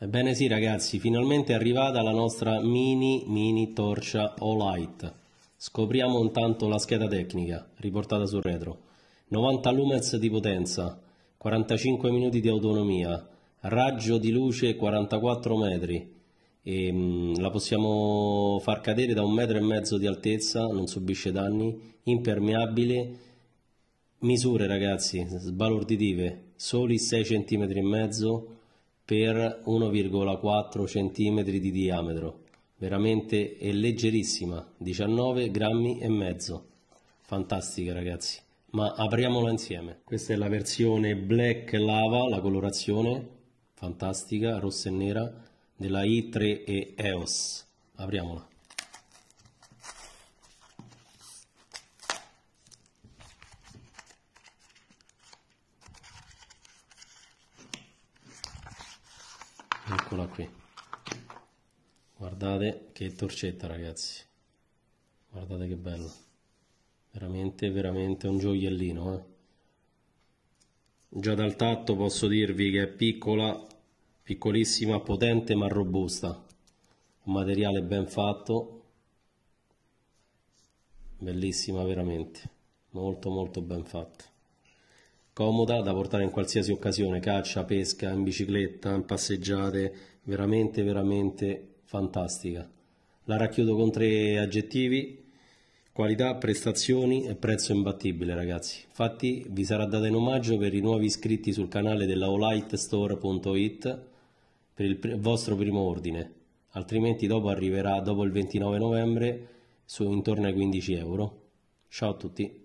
Ebbene sì ragazzi, finalmente è arrivata la nostra mini mini torcia O-Light. Scopriamo intanto la scheda tecnica, riportata sul retro. 90 lumens di potenza, 45 minuti di autonomia, raggio di luce 44 metri. E, mh, mm, la possiamo far cadere da un metro e mezzo di altezza, non subisce danni, impermeabile. Misure ragazzi, sbalorditive, soli 6 cm e mezzo per 1,4 cm di diametro, veramente è leggerissima, 19 grammi e mezzo, fantastica ragazzi, ma apriamola insieme. Questa è la versione black lava, la colorazione fantastica, rossa e nera, della i3 e EOS, apriamola. eccola qui guardate che torcetta ragazzi guardate che bello veramente veramente un gioiellino eh? già dal tatto posso dirvi che è piccola piccolissima potente ma robusta un materiale ben fatto bellissima veramente molto molto ben fatta comoda da portare in qualsiasi occasione, caccia, pesca, in bicicletta, in passeggiate, veramente veramente fantastica. La racchiudo con tre aggettivi, qualità, prestazioni e prezzo imbattibile ragazzi. Infatti vi sarà data in omaggio per i nuovi iscritti sul canale della olightstore.it per il vostro primo ordine, altrimenti dopo arriverà dopo il 29 novembre su intorno ai 15 euro. Ciao a tutti!